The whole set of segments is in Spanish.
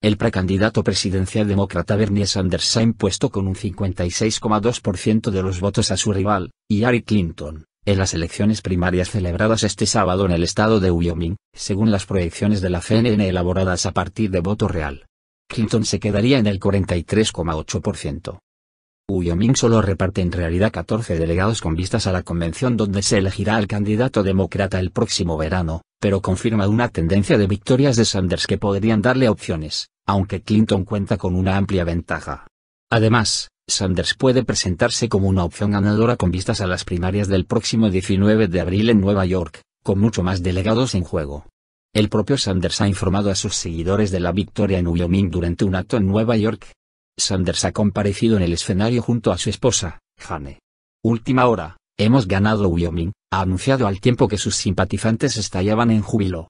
El precandidato presidencial demócrata Bernie Sanders se ha impuesto con un 56,2% de los votos a su rival, Hillary Clinton, en las elecciones primarias celebradas este sábado en el estado de Wyoming, según las proyecciones de la CNN elaboradas a partir de voto real. Clinton se quedaría en el 43,8%. Wyoming solo reparte en realidad 14 delegados con vistas a la convención donde se elegirá al candidato demócrata el próximo verano, pero confirma una tendencia de victorias de Sanders que podrían darle opciones, aunque Clinton cuenta con una amplia ventaja. Además, Sanders puede presentarse como una opción ganadora con vistas a las primarias del próximo 19 de abril en Nueva York, con mucho más delegados en juego. El propio Sanders ha informado a sus seguidores de la victoria en Wyoming durante un acto en Nueva York, Sanders ha comparecido en el escenario junto a su esposa, Jane. Última hora, hemos ganado Wyoming, ha anunciado al tiempo que sus simpatizantes estallaban en júbilo.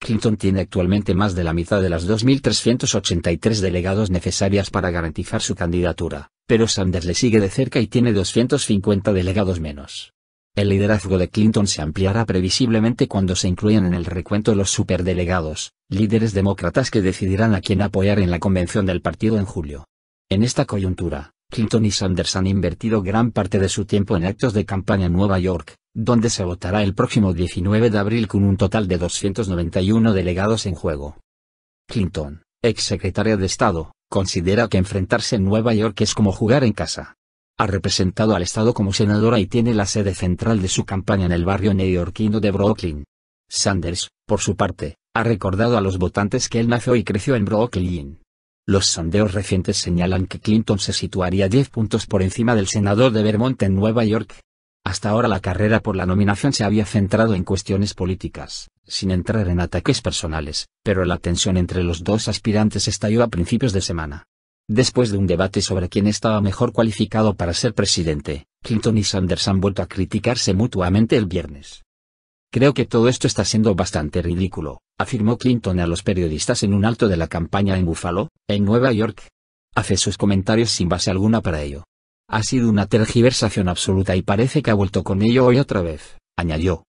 Clinton tiene actualmente más de la mitad de las 2.383 delegados necesarias para garantizar su candidatura, pero Sanders le sigue de cerca y tiene 250 delegados menos. El liderazgo de Clinton se ampliará previsiblemente cuando se incluyan en el recuento los superdelegados, líderes demócratas que decidirán a quién apoyar en la convención del partido en julio. En esta coyuntura, Clinton y Sanders han invertido gran parte de su tiempo en actos de campaña en Nueva York, donde se votará el próximo 19 de abril con un total de 291 delegados en juego. Clinton, secretaria de Estado, considera que enfrentarse en Nueva York es como jugar en casa. Ha representado al Estado como senadora y tiene la sede central de su campaña en el barrio neoyorquino de Brooklyn. Sanders, por su parte, ha recordado a los votantes que él nació y creció en Brooklyn los sondeos recientes señalan que Clinton se situaría 10 puntos por encima del senador de Vermont en Nueva York. Hasta ahora la carrera por la nominación se había centrado en cuestiones políticas, sin entrar en ataques personales, pero la tensión entre los dos aspirantes estalló a principios de semana. Después de un debate sobre quién estaba mejor cualificado para ser presidente, Clinton y Sanders han vuelto a criticarse mutuamente el viernes. Creo que todo esto está siendo bastante ridículo, afirmó Clinton a los periodistas en un alto de la campaña en Buffalo, en Nueva York. Hace sus comentarios sin base alguna para ello. Ha sido una tergiversación absoluta y parece que ha vuelto con ello hoy otra vez, añadió.